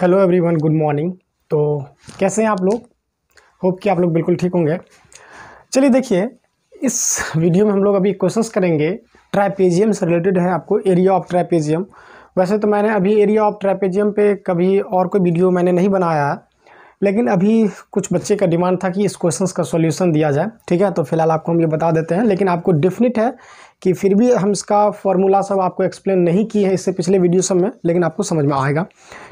hello everyone good morning तो कैसे हैं आप लोग होप कि आप लोग बिल्कुल ठीक होंगे चलिए देखिए इस वीडियो में हम लोग अभी क्वेश्चंस करेंगे ट्रैपेजियम से रिलेटेड है आपको एरिया ऑफ ट्रैपेजियम वैसे तो मैंने अभी एरिया ऑफ ट्रैपेजियम पे कभी और कोई वीडियो मैंने नहीं बनाया है लेकिन अभी कुछ बच्चे का डिमांड था कि इस क्वेश्चन का सोल्यूशन दिया जाए ठीक है तो फिलहाल आपको हम ये बता देते हैं लेकिन आपको डिफ़िनिट है कि फिर भी हम इसका फॉर्मूला सब आपको एक्सप्लेन नहीं किए हैं इससे पिछले वीडियो सब में लेकिन आपको समझ में आएगा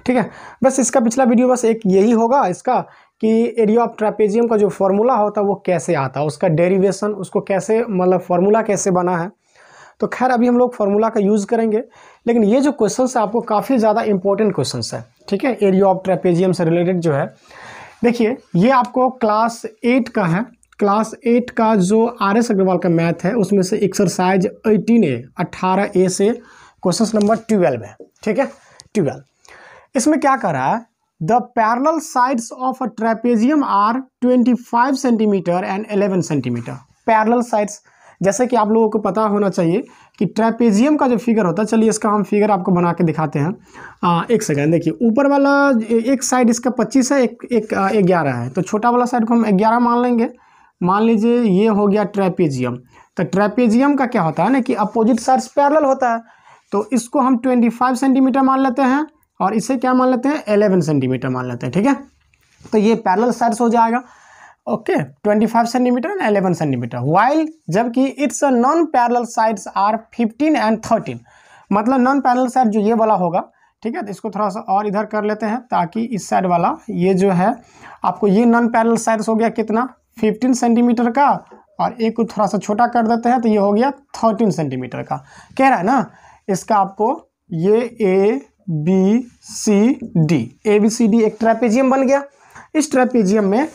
ठीक है बस इसका पिछला वीडियो बस एक यही होगा इसका कि एरिया ऑफ ट्रापेजियम का जो फॉर्मूला होता है वो कैसे आता है उसका डेरिवेशन उसको कैसे मतलब फार्मूला कैसे बना है तो खैर अभी हम लोग फार्मूला का यूज़ करेंगे लेकिन ये जो क्वेश्चन है आपको काफ़ी ज़्यादा इंपॉर्टेंट क्वेश्चन है ठीक है एरिया ऑफ ट्रापेजियम से रिलेटेड जो है देखिए ये आपको क्लास एट का है क्लास एट का जो आर एस अग्रवाल का मैथ है उसमें से एक्सरसाइज एटीन ए अट्ठारह ए से क्वेश्चन नंबर ट्वेल्व है ठीक है ट्वेल्व इसमें क्या कर रहा है the parallel sides of a trapezium are twenty five centimeter and eleven centimeter parallel sides जैसे कि आप लोगों को पता होना चाहिए कि ट्रेपेजियम का जो फिगर होता है चलिए इसका हम फिगर आपको बना के दिखाते हैं आ, एक सेकेंड देखिए ऊपर वाला एक साइड इसका पच्चीस है एक एक ग्यारह है तो छोटा वाला साइड को हम ग्यारह मान लेंगे मान लीजिए ये हो गया ट्रेपेजियम तो ट्रेपेजियम का क्या होता है ना कि अपोजिट साइड्स पैरल होता है तो इसको हम ट्वेंटी फाइव सेंटीमीटर मान लेते हैं और इसे क्या मान लेते हैं एलेवन सेंटीमीटर मान लेते हैं ठीक है तो ये पैरल साइड्स हो जाएगा okay twenty five centimeter and eleven centimeter while जबकि it's a non parallel sides are fifteen and thirteen मतलब नॉन पैरल साइड जो ये वाला होगा ठीक है तो इसको थोड़ा सा और इधर कर लेते हैं ताकि इस साइड वाला ये जो है आपको ये नॉन पैरल साइड्स हो गया कितना फिफ्टीन सेंटीमीटर का और एक को थोड़ा सा छोटा कर देते हैं तो ये हो गया थर्टीन सेंटीमीटर का कह रहा है ना इसका आपको ये A B C D A B C D एक ट्रेपेजियम बन गया इस ट्रेपेजियम में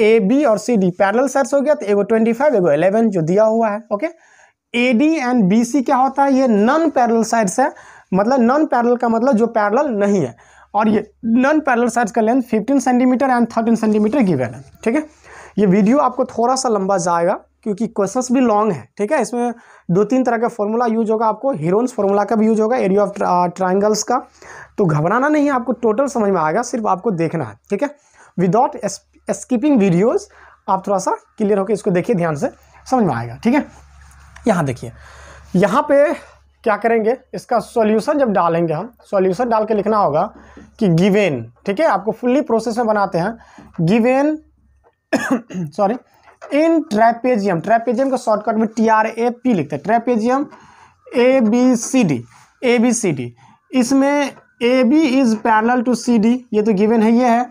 ए बी और सी डी पैरल सर्च हो गया तो एगो ट्वेंटी फाइव एगो एलेवन जो दिया हुआ है okay A D and B C क्या होता है ये नॉन पैरल साइड्स है मतलब नॉन पैरल का मतलब जो पैरल नहीं है और ये नॉन पैरल साइड्स का length 15 centimeter and 13 centimeter given है ठीक है ये वीडियो आपको थोड़ा सा लंबा जाएगा क्योंकि क्वेश्चंस भी लॉन्ग है ठीक है इसमें दो तीन तरह का फॉर्मूला यूज होगा आपको हीरोन्स फॉर्मूला का भी यूज होगा एरिया ऑफ ट्राइंगल्स का तो घबराना नहीं है आपको टोटल समझ में आएगा सिर्फ आपको देखना है ठीक है विदाउट स्कीपिंग वीडियोज़ आप थोड़ा सा क्लियर होकर इसको देखिए ध्यान से समझ में आएगा ठीक है यहाँ देखिए यहाँ पे क्या करेंगे इसका सॉल्यूशन जब डालेंगे हम सॉल्यूशन डाल के लिखना होगा कि गिवेन ठीक है आपको फुल्ली प्रोसेस में बनाते हैं given sorry in trapezium trapezium का शॉर्टकट में टी आर ए पी लिखते हैं trapezium A B C D A B C D इसमें A B is parallel to C D ये तो गिवन है ये है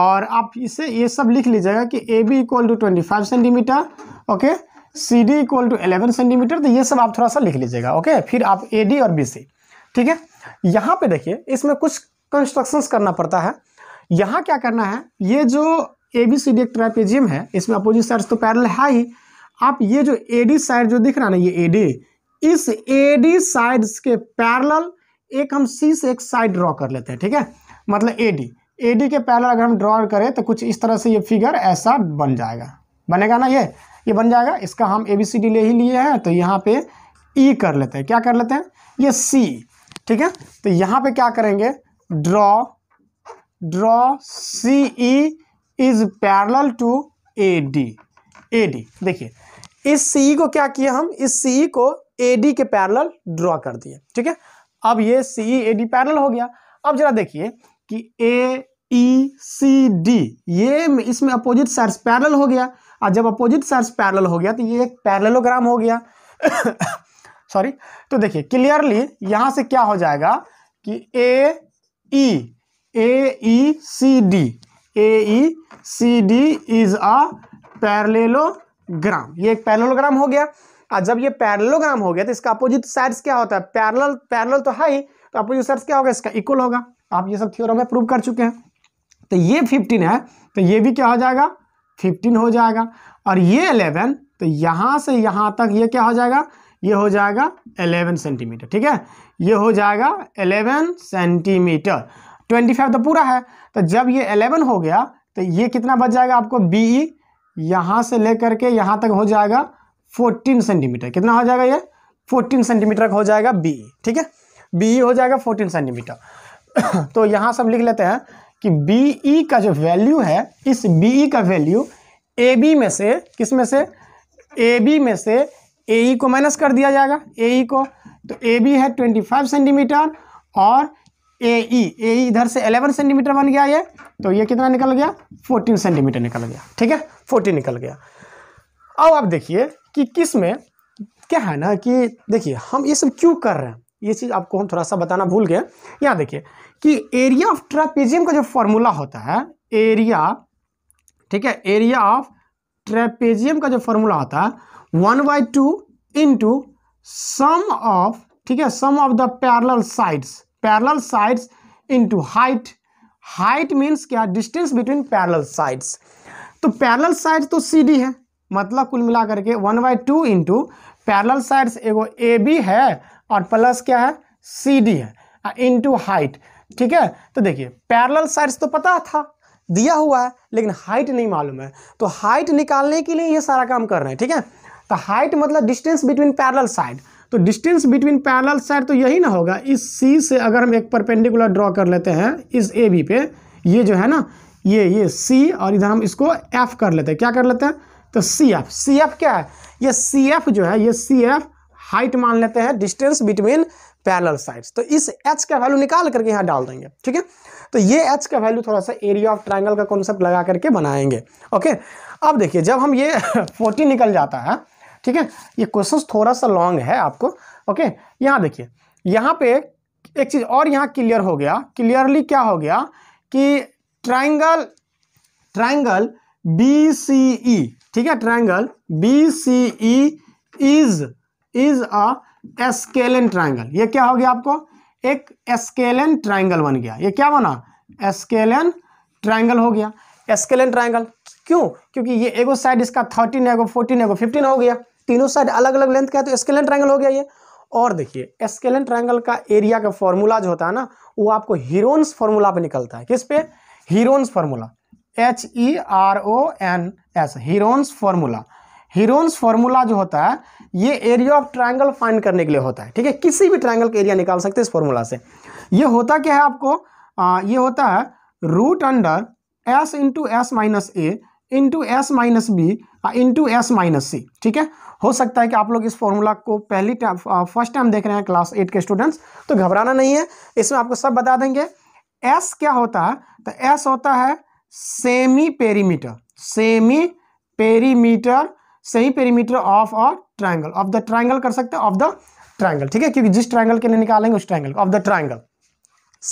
और आप इसे ये सब लिख लीजिएगा कि A B equal to twenty five centimeter okay C D equal to eleven centimeter तो ये सब आप थोड़ा सा लिख लीजिएगा ओके फिर आप ए डी और बी सी ठीक है यहाँ पे देखिए इसमें कुछ कंस्ट्रक्शंस करना पड़ता है यहाँ क्या करना है ये जो ए बी सी डी एक ट्रापेजियम है इसमें अपोजिट साइड तो पैरल है ही आप ये जो ए डी साइड जो दिख रहा ना ये ए डी इस ए डी साइड के पैरल एक हम सी से एक साइड ड्रॉ कर लेते हैं ठीक है मतलब ए डी ए डी के पैरल अगर हम ड्रॉ करें तो कुछ इस तरह से ये फिगर ऐसा बन जाएगा बनेगा ना ये ये बन जाएगा इसका हम ए बी सी डी ले ही लिए हैं तो यहाँ पे ई e कर लेते हैं क्या कर लेते हैं ये सी ठीक है तो यहाँ पे क्या करेंगे draw draw C E is parallel to A D A D देखिए इस सी को क्या किया हम इस सी को ए डी के पैरल ड्रॉ कर दिए ठीक है अब ये सी ए डी पैरल हो गया अब जरा देखिए कि ए ई सी डी ये इसमें अपोजिट साइड्स पैरल हो गया और जब अपोजिट साइड्स पैरल हो गया तो ये एक पैरलोग्राम हो गया सॉरी तो देखिए क्लियरली यहां से क्या हो जाएगा कि A E A E C D A E C D is a parallelogram ये एक पैरलोग्राम हो गया और जब ये पैरलोग्राम हो गया तो इसका अपोजिट साइड्स क्या होता है पैरल पैरल तो है ही तो अपोजिट साइड्स क्या होगा इसका इक्वल होगा आप ये सब थ्योरम में प्रूव कर चुके हैं तो ये फिफ्टीन है तो ये भी क्या हो जाएगा फिफ्टीन हो जाएगा और ये अलेवन तो यहां से यहां तक ये क्या हो जाएगा ये हो जाएगा एलेवन सेंटीमीटर ठीक है ये हो जाएगा एलेवन सेंटीमीटर ट्वेंटी फाइव तो पूरा है तो जब ये एलेवन हो गया तो ये कितना बच जाएगा आपको बी ई e यहाँ से लेकर के यहाँ तक हो जाएगा फोर्टीन सेंटीमीटर कितना हो जाएगा ये फोर्टीन सेंटीमीटर हो जाएगा बी ई e, ठीक है बी ई e हो जाएगा फोर्टीन सेंटीमीटर तो यहाँ से हम लिख लेते हैं कि बी ई का जो वैल्यू है इस बी ई का वैल्यू ए बी में से किस में से ए बी में से ए को माइनस कर दिया जाएगा ए ई को तो ए बी है ट्वेंटी फाइव सेंटीमीटर और ए ई ए इधर से 11 सेंटीमीटर बन गया ये तो ये कितना निकल गया 14 सेंटीमीटर निकल गया ठीक है 14 निकल गया अब आप देखिए कि किस में क्या है ना कि देखिए हम ये सब क्यों कर रहे हैं ये चीज़ आपको हम थोड़ा सा बताना भूल गए यहाँ देखिए कि एरिया ऑफ ट्रेपेजियम का जो फॉर्मूला होता है एरिया ठीक है एरिया ऑफ ट्रेपेजियम का जो फॉर्मूला होता है one by two into sum of ठीक है sum of the parallel sides parallel sides into height height means क्या डिस्टेंस बिटवीन पैरल साइड्स तो पैरल साइड तो सी डी है मतलब कुल मिला करके one by two into parallel sides एगो ए बी है और प्लस क्या है सी डी है इंटू हाइट ठीक है तो देखिए पैरल साइड्स तो पता था दिया हुआ है लेकिन हाइट नहीं मालूम है तो हाइट निकालने के लिए ये सारा काम कर रहे हैं ठीक है तो हाइट मतलब डिस्टेंस बिटवीन पैरल साइड तो डिस्टेंस बिटवीन पैरल साइड तो यही ना होगा इस सी से अगर हम एक परपेंडिकुलर ड्रॉ कर लेते हैं इस ए बी पे ये जो है ना ये ये सी और इधर हम इसको एफ कर लेते हैं क्या कर लेते हैं तो सी एफ सी एफ क्या है ये सी एफ जो है ये सी एफ हाइट मान लेते हैं डिस्टेंस बिटवीन पैरल साइड्स तो इस एच का वैल्यू निकाल करके यहाँ डाल देंगे ठीक है तो ये एच का वैल्यू थोड़ा सा एरिया ऑफ ट्राइंगल का कॉन्सेप्ट लगा करके बनाएंगे ओके अब देखिए जब हम ये फोर्टी निकल जाता है ठीक है ये क्वेश्चन थोड़ा सा लॉन्ग है आपको ओके यहाँ देखिए यहाँ पे एक चीज़ और यहाँ क्लियर हो गया क्लियरली क्या हो गया कि triangle triangle B C E ठीक है triangle B C E is is a scalene triangle ये क्या हो गया आपको एक एस्केलन ट्राइंगल बन गया ये क्या बना एस्केलन ट्राइंगल हो गया एस्केलन ट्राइंगल क्यों क्योंकि ये एगो साइड इसका थर्टीन एगो फोर्टीन एगो फिफ्टीन हो गया तीनों साइड अलग अलग लेंथ का है तो स्केलन ट्रायंगल हो गया ये और देखिए स्केलन ट्रायंगल का एरिया का फॉर्मूला जो होता है ना वो आपको हीरोन्स फॉर्मूला पे निकलता है किस पे Heron's formula H E R O N S Heron's formula Heron's formula जो होता है ये एरिया ऑफ ट्रायंगल फाइंड करने के लिए होता है ठीक है किसी भी ट्रायंगल का एरिया निकाल सकते हैं इस फॉर्मूला से ये होता क्या है आपको आ, ये होता है root under S into S minus A into S minus B into S minus C ठीक है हो सकता है कि आप लोग इस फॉर्मूला को पहली टाइम फर्स्ट टाइम देख रहे हैं क्लास एट के स्टूडेंट्स तो घबराना नहीं है इसमें आपको सब बता देंगे एस क्या होता है तो एस होता है semi perimeter semi perimeter semi perimeter of a triangle of the triangle कर सकते हैं ऑफ द ट्राइंगल ठीक है क्योंकि जिस ट्राइंगल के लिए निकालेंगे उस triangle of the triangle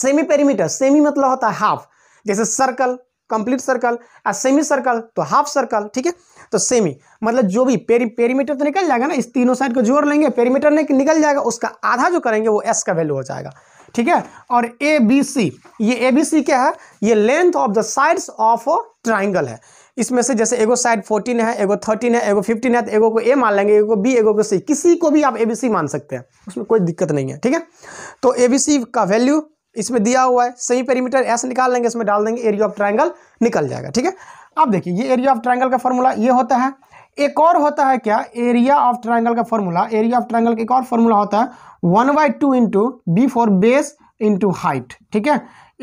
semi perimeter semi मतलब होता है हाफ जैसे सर्कल कंप्लीट सर्कल आ सेमी सर्कल तो हाफ सर्कल ठीक है तो सेमी मतलब जो भी पेरी पेरीमीटर तो निकल जाएगा ना इस तीनों साइड को जोड़ लेंगे पेरीमीटर निकल जाएगा उसका आधा जो करेंगे वो एस का वैल्यू हो जाएगा ठीक है और ए बी सी ये ए बी सी क्या है ये length of the sides of a triangle है इसमें से जैसे एगो साइड 14 है एगो 13 है एगो 15 है तो एगो को ए मान लेंगे एगो को बी एगो को सी किसी को भी आप ए बी सी मान सकते हैं उसमें कोई दिक्कत नहीं है ठीक है तो ए बी सी का वैल्यू इसमें दिया हुआ है सही पेरीमीटर एस निकाल लेंगे इसमें डाल देंगे एरिया ऑफ ट्राइंगल निकल जाएगा ठीक है अब देखिए ये एरिया ऑफ ट्राइंगल का फॉर्मूला ये होता है एक और होता है क्या एरिया ऑफ ट्राइंगल का फॉर्मूला एरिया ऑफ ट्राइंगल का एक और फॉर्मूला होता है one by two into B for base into height ठीक है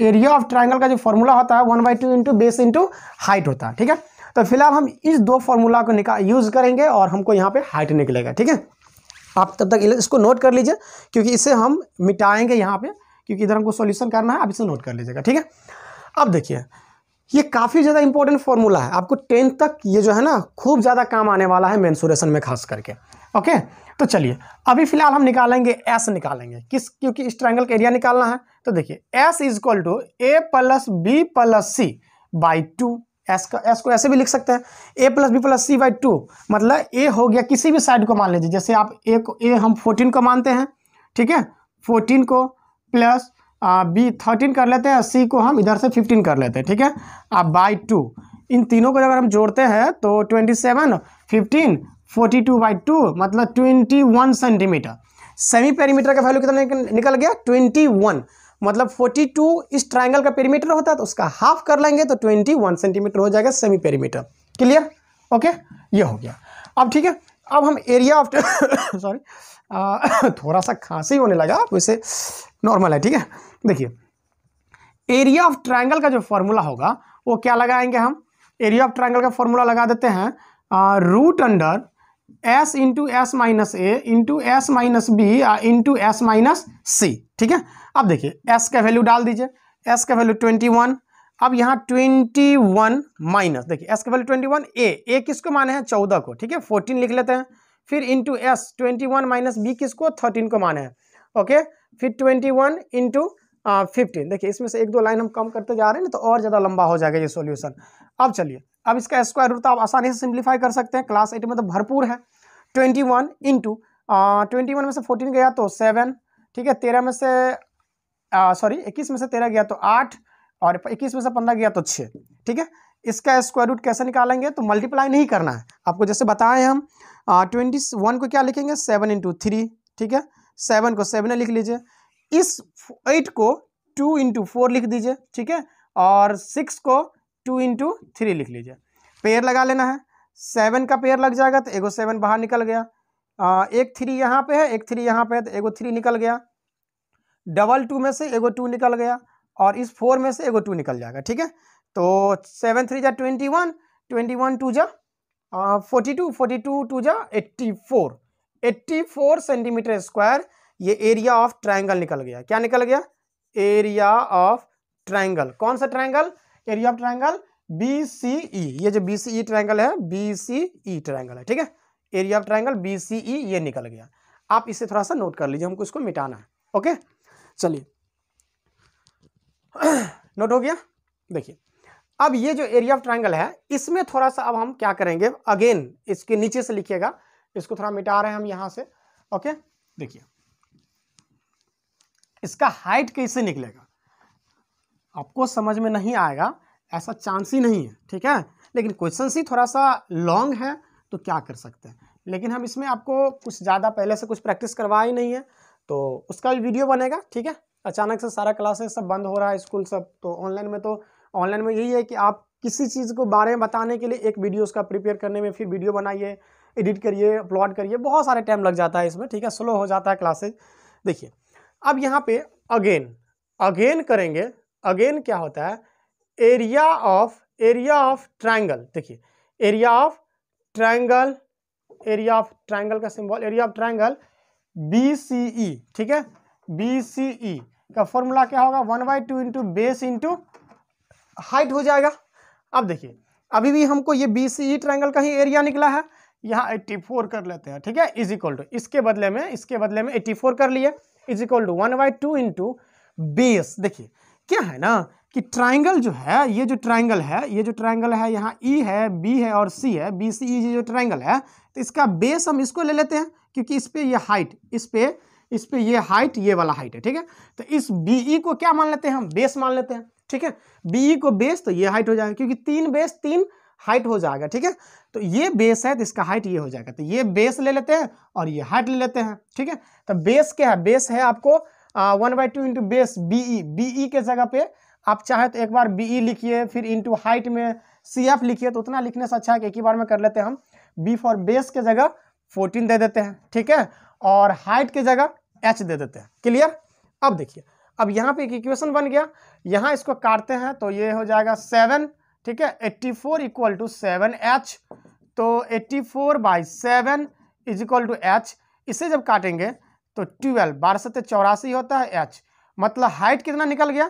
एरिया ऑफ ट्राइंगल का जो फॉर्मूला होता है one by two into base into height होता है ठीक है तो फिलहाल हम इस दो फॉर्मूला को निकाल यूज़ करेंगे और हमको यहाँ पे हाइट निकलेगा ठीक है आप तब तक इसको नोट कर लीजिए क्योंकि इसे हम मिटाएंगे यहाँ पे क्योंकि इधर हमको सॉल्यूशन करना है आप इसे नोट कर लीजिएगा ठीक है अब देखिए ये काफ़ी ज़्यादा इंपॉर्टेंट फॉर्मूला है आपको टेंथ तक ये जो है ना खूब ज़्यादा काम आने वाला है मेन्सुरेशन में खास करके ओके तो चलिए अभी फिलहाल हम निकालेंगे एस निकालेंगे किस क्योंकि इस ट्रायंगल का एरिया निकालना है तो देखिए S is equal to A plus B plus C by two S का एस को ऐसे भी लिख सकते हैं A plus B plus C by two मतलब ए हो गया किसी भी साइड को मान लीजिए जैसे आप ए को ए हम फोर्टीन को मानते हैं ठीक है फोर्टीन को प्लस बी थर्टीन कर लेते हैं सी को हम इधर से फिफ्टीन कर लेते हैं ठीक है अब बाई टू इन तीनों को अगर हम जोड़ते हैं तो twenty seven fifteen forty two by two मतलब twenty one centimetre semi perimeter का वैल्यू कितना निकल गया ट्वेंटी वन मतलब फोर्टी टू इस ट्राइंगल का पेरीमीटर होता है तो उसका हाफ कर लेंगे तो ट्वेंटी वन सेंटीमीटर हो जाएगा सेमी पेरीमीटर क्लियर ओके ये हो गया अब ठीक है अब हम एरिया ऑफ सॉरी थोड़ा सा खांसी होने लगा वैसे तो नॉर्मल है ठीक है देखिए एरिया ऑफ ट्राइंगल का जो फॉर्मूला होगा वो क्या लगाएंगे हम एरिया ऑफ ट्राइंगल का फॉर्मूला लगा देते हैं root under S into S minus A into S minus B into S minus C ठीक है अब देखिए एस का वैल्यू डाल दीजिए एस का वैल्यू ट्वेंटी वन अब यहाँ ट्वेंटी वन माइनस देखिए एस का value twenty one A A किसको माने हैं चौदह को ठीक है फोर्टीन लिख लेते हैं फिर into S twenty one minus B किसको थर्टीन को माने हैं ओके फिर ट्वेंटी वन इंटू फिफ्टीन देखिए इसमें से एक दो लाइन हम कम करते जा रहे हैं ना तो और ज़्यादा लंबा हो जाएगा ये सोल्यूशन अब चलिए अब इसका स्क्वायर रूट तो आप आसानी से सिंप्लीफाई कर सकते हैं क्लास एट में तो भरपूर है twenty one into twenty one में से फोर्टीन गया तो सेवन ठीक है तेरह में से सॉरी इक्कीस में से तेरह गया तो आठ और इक्कीस में से पंद्रह गया तो छः ठीक है इसका स्क्वायर रूट कैसे निकालेंगे तो मल्टीप्लाई नहीं करना है आपको जैसे बताएं हम ट्वेंटी वन को क्या लिखेंगे सेवन इंटू थ्री ठीक है सेवन को सेवन लिख लीजिए इस एट को टू इंटू फोर लिख दीजिए ठीक है और सिक्स को टू इंटू थ्री लिख लीजिए पेयर लगा लेना है सेवन का पेयर लग जाएगा तो एगो सेवन बाहर निकल गया आ, एक थ्री यहाँ पे है एक थ्री यहाँ पे है तो एगो थ्री निकल गया डबल टू में से एगो टू निकल गया और इस फोर में से एगो टू निकल जाएगा ठीक है तो सेवन थ्री जा twenty one twenty one two जा forty two forty two two जा eighty four eighty four centimetre square ये एरिया ऑफ ट्राइंगल निकल गया क्या निकल गया एरिया ऑफ ट्राइंगल कौन सा triangle area of triangle B C E ये जो बी सी ई ट्राइंगल है बी सी ई ट्राइंगल है ठीक है area of triangle B C E ये निकल गया आप इसे थोड़ा सा नोट कर लीजिए हमको इसको मिटाना है ओके चलिए नोट हो गया देखिए अब ये जो एरिया ऑफ ट्राइंगल है इसमें थोड़ा सा अब हम क्या करेंगे अगेन इसके नीचे से लिखिएगा इसको थोड़ा मिटा रहे हैं हम यहां से ओके देखिए इसका हाइट कैसे निकलेगा आपको समझ में नहीं आएगा ऐसा चांस ही नहीं है ठीक है लेकिन क्वेश्चन ही थोड़ा सा लॉन्ग है तो क्या कर सकते हैं लेकिन हम इसमें आपको कुछ ज़्यादा पहले से कुछ प्रैक्टिस करवाया ही नहीं है तो उसका भी वीडियो बनेगा ठीक है अचानक से सारा क्लासेस सब बंद हो रहा है स्कूल सब तो ऑनलाइन में तो ऑनलाइन में यही है कि आप किसी चीज़ को बारे में बताने के लिए एक वीडियो उसका प्रिपेयर करने में फिर वीडियो बनाइए एडिट करिए अपलोड करिए बहुत सारे टाइम लग जाता है इसमें ठीक है स्लो हो जाता है क्लासेज देखिए अब यहाँ पे अगेन अगेन करेंगे अगेन क्या होता है area of area of triangle देखिए area of triangle area of triangle का symbol area of triangle B C E e, ठीक है बी सी ई का फॉर्मूला क्या होगा one by two into base into height हो जाएगा अब देखिए अभी भी हमको ये बी सी ट्राइंगल का ही एरिया निकला है यहाँ एट्टी फोर कर लेते हैं ठीक है इज इक्वल टू इसके बदले में इसके बदले में एट्टी फोर कर लिए is equal to one by two into base देखिए क्या है ना कि ट्राइंगल जो है ये जो ट्राइंगल है ये जो ट्राइंगल है यहाँ ई है बी है और सी है बी सी ई जो ट्राइंगल है तो इसका बेस हम इसको ले लेते हैं क्योंकि इस पर यह हाइट इस पर इस पर ये हाइट ये वाला हाइट है ठीक है तो इस बी ई को क्या मान लेते हैं हम बेस मान लेते हैं ठीक है बी को बेस तो ये हाइट हो जाएगा क्योंकि तीन बेस तीन हाइट हो जाएगा ठीक है तो ये बेस है तो इसका हाइट ये हो जाएगा तो ये बेस ले लेते हैं और ये हाइट ले लेते हैं ठीक है तो बेस क्या है बेस है आपको one by two into base B E B E के जगह पे आप चाहे तो एक बार बी ई e लिखिए फिर इंटू हाइट में सी एफ लिखिए तो उतना लिखने से अच्छा है कि एक ही बार में कर लेते हैं हम बी फॉर बेस के जगह फोर्टीन दे देते हैं ठीक है और हाइट के जगह एच दे देते हैं क्लियर अब देखिए अब यहाँ पे एक इक्वेशन बन गया यहाँ इसको काटते हैं तो ये हो जाएगा सेवन ठीक है eighty four equal to seven H तो eighty four by seven is equal to H इसे जब काटेंगे तो ट्वेल्व बारह सत्य चौरासी होता है एच मतलब हाइट कितना निकल गया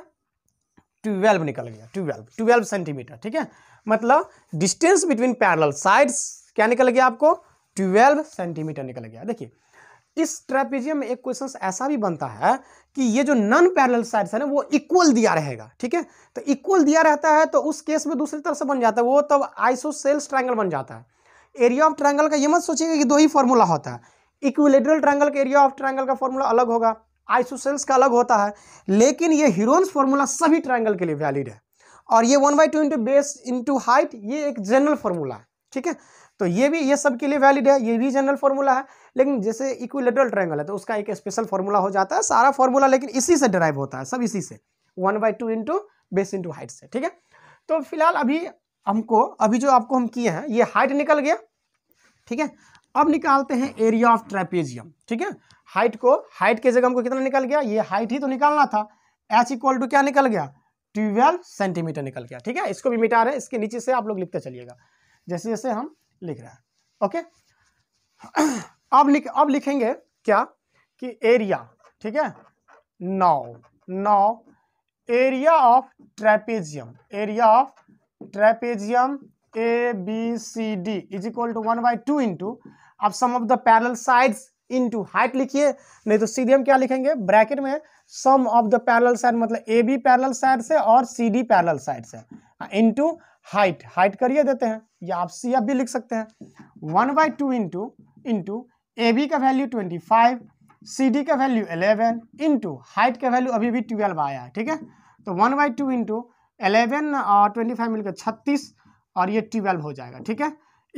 ट्वेल्व निकल गया ट्वेल्व ट्वेल्व सेंटीमीटर ठीक है मतलब डिस्टेंस बिटवीन पैरल साइड्स क्या निकल गया आपको ट्वेल्व सेंटीमीटर निकल गया देखिए इस ट्रेपेजियम में एक क्वेश्चन ऐसा भी बनता है कि ये जो नॉन पैरेलल साइड्स है वो इक्वल दिया रहेगा ठीक है तो इक्वल दिया रहता है तो उस केस में दूसरी तरफ से बन जाता है वो तब आइसोसेल्स ट्रायंगल बन जाता है एरिया ऑफ ट्रायंगल का ये मत सोचिएगा कि दो ही फॉर्मूला होता है इक्विलेटरल ट्रायंगल का एरिया ऑफ ट्रायंगल का फॉर्मूला अलग होगा आइसोसेल्स का अलग होता है लेकिन ये हीरोन्स फॉर्मूला सभी ट्राइंगल के लिए वैलिड है और ये one by two into base into height ये एक जनरल फॉर्मूला है ठीक है तो ये भी ये सब के लिए वैलिड है ये भी जनरल फॉर्मूला है लेकिन जैसे इक्विलेटरल ट्रायंगल है तो उसका एक स्पेशल फॉर्मूला हो जाता है सारा फॉर्मूला लेकिन इसी से डराइव होता है सब इसी से one by two into base into height से ठीक है तो फिलहाल अभी हमको अभी जो आपको हम किए हैं ये हाइट निकल गया ठीक है अब निकालते हैं एरिया ऑफ ट्रेपेजियम ठीक है हाइट को हाइट की जगह हमको कितना निकल गया ये हाइट ही तो निकालना था एच इक्वल टू क्या निकल गया ट्वेल्व सेंटीमीटर निकल गया ठीक है इसको भी मिटा रहे हैं इसके नीचे से आप लोग लिखते चलिएगा जैसे जैसे हम लिख रहा है ओके अब लिख अब लिखेंगे क्या कि एरिया ठीक है नौ नौ area of trapezium area of trapezium A B C D is equal to one by two into अब sum of the parallel sides into height लिखिए नहीं तो सीधे हम क्या लिखेंगे ब्रैकेट में sum of the parallel side मतलब ए बी पैरल साइड से और सी डी पैरल साइड से इंटू हाइट हाइट करिए देते हैं या आप सी एफ भी लिख सकते हैं one by two into into A B का value twenty five C D का वैल्यू एलेवन इंटू हाइट का वैल्यू अभी भी ट्वेल्व आया है ठीक है तो one by two into eleven और ट्वेंटी फाइव मिलकर छत्तीस और ये ट्वेल्व हो जाएगा ठीक है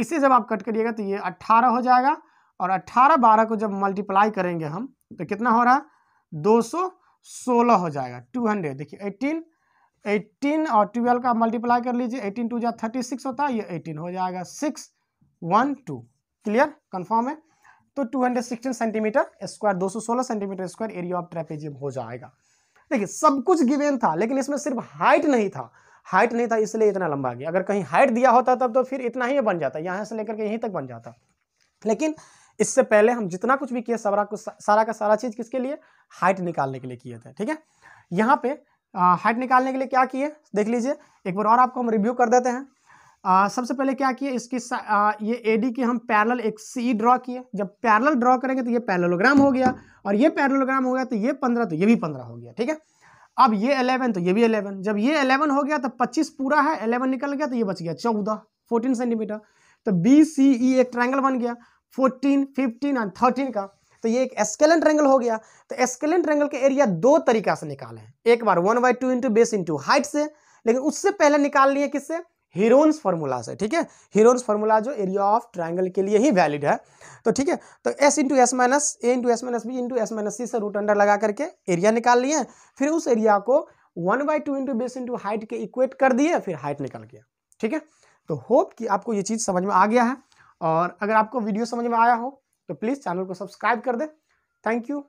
इसे जब आप कट करिएगा तो ये अट्ठारह हो जाएगा और अट्ठारह बारह को जब मल्टीप्लाई करेंगे हम तो कितना हो रहा है दो सौ सोलह हो जाएगा टू हंड्रेड देखिए एटीन 18 और 12 का मल्टीप्लाई कर लीजिए 18 टू थर्टी सिक्स होता है ये 18 हो जाएगा six one two clear confirm है तो 216 centimetre square 216 centimetre square area of trapezium हो जाएगा देखिए सब कुछ गिवेन था लेकिन इसमें सिर्फ हाइट नहीं था हाइट नहीं था इसलिए इतना लंबा गया अगर कहीं हाइट दिया होता तब तो फिर इतना ही बन जाता यहाँ से लेकर के यहीं तक बन जाता लेकिन इससे पहले हम जितना कुछ भी किए सारा कुछ सारा का सारा चीज़ किसके लिए हाइट निकालने के लिए किए थे ठीक है यहाँ पे हाइट निकालने के लिए क्या किए देख लीजिए एक बार और आपको हम रिव्यू कर देते हैं आ, सबसे पहले क्या किए इसकी आ, ये ए की हम पैरल एक सी ड्रॉ किए जब पैरल ड्रॉ करेंगे तो ये पैरलोग्राम हो गया और ये पैरलोग्राम हो गया तो ये पंद्रह तो ये भी पंद्रह हो गया ठीक है अब ये अलेवन तो ये भी अलेवन जब ये अलेवन हो गया तो पच्चीस पूरा है अलेवन निकल गया तो ये बच गया चौदह फोर्टीन सेंटीमीटर तो बी सी ई एक ट्राइंगल बन गया फोर्टीन फिफ्टीन एंड थर्टीन का तो ये एक एस्केलेंट ट्रेंगल हो गया तो एस्केलेंट ट्रेंगल के एरिया दो तरीका से निकाले हैं एक बार one by two into base into height से लेकिन उससे पहले निकाल लिए किससे हीरोन्स फॉर्मूला से ठीक है हीरोन्स फॉर्मूला जो एरिया ऑफ ट्राइंगल के लिए ही वैलिड है तो ठीक है तो S into S minus A into S minus B into S minus C से रूट अंडर लगा करके एरिया निकाल लिए फिर उस एरिया को one by two into base into height के इक्वेट कर दिए फिर हाइट निकल गया ठीक है तो होप कि आपको ये चीज़ समझ में आ गया है और अगर आपको वीडियो समझ में आया हो तो प्लीज़ चैनल को सब्सक्राइब कर दे थैंक यू